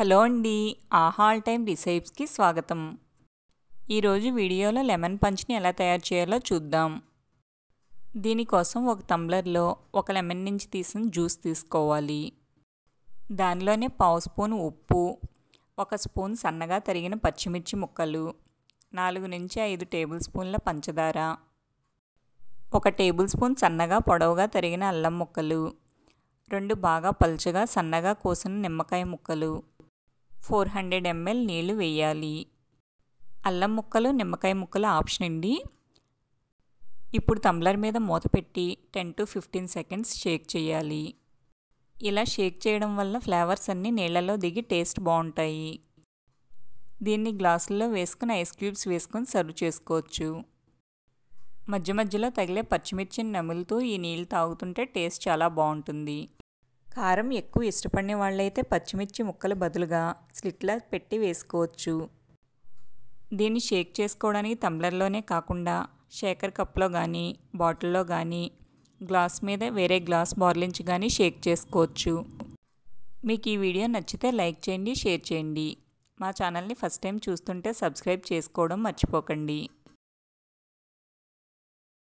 hello అండి ఆహాల్ time రిసైప్స్కి స్వాగతం ఈరోజు వీడియోలో లెమన్ పంచ్ని ఎలా తయారు చేయాలో చూద్దాం దీనికోసం ఒక టంబ్లర్లో ఒక లెమన్ నుంచి తీసిన జ్యూస్ తీసుకోవాలి దానిలోనే పావు స్పూన్ ఉప్పు ఒక స్పూన్ సన్నగా తరిగిన పచ్చిమిర్చి ముక్కలు నాలుగు నుంచి ఐదు టేబుల్ స్పూన్ల పంచదార ఒక టేబుల్ స్పూన్ సన్నగా పొడవుగా తరిగిన అల్లం ముక్కలు రెండు బాగా పలుచగా సన్నగా కోసిన నిమ్మకాయ ముక్కలు ఫోర్ హండ్రెడ్ ఎంఎల్ నీళ్లు వేయాలి అల్లం ముక్కలు నిమ్మకాయ ముక్కలు ఆప్షన్ అండి ఇప్పుడు తమ్లర్ మీద మూత పెట్టి ten to fifteen seconds shake చేయాలి ఇలా షేక్ చేయడం వల్ల ఫ్లేవర్స్ అన్నీ నీళ్ళలో దిగి టేస్ట్ బాగుంటాయి దీన్ని గ్లాసుల్లో వేసుకుని ఐస్ క్యూబ్స్ వేసుకొని సర్వ్ చేసుకోవచ్చు మధ్య మధ్యలో తగిలే పచ్చిమిర్చిని నములుతూ ఈ నీళ్ళు తాగుతుంటే టేస్ట్ చాలా బాగుంటుంది కారం ఎక్కువ ఇష్టపడిన వాళ్ళైతే పచ్చిమిర్చి ముక్కలు బదులుగా స్లిట్లా పెట్టి వేసుకోవచ్చు దీన్ని షేక్ చేసుకోవడానికి తంబ్లర్లోనే కాకుండా షేకర్ కప్లో కానీ బాటిల్లో కానీ గ్లాస్ మీద వేరే గ్లాస్ బార్లించి కానీ షేక్ చేసుకోవచ్చు మీకు ఈ వీడియో నచ్చితే లైక్ చేయండి షేర్ చేయండి మా ఛానల్ని ఫస్ట్ టైం చూస్తుంటే సబ్స్క్రైబ్ చేసుకోవడం మర్చిపోకండి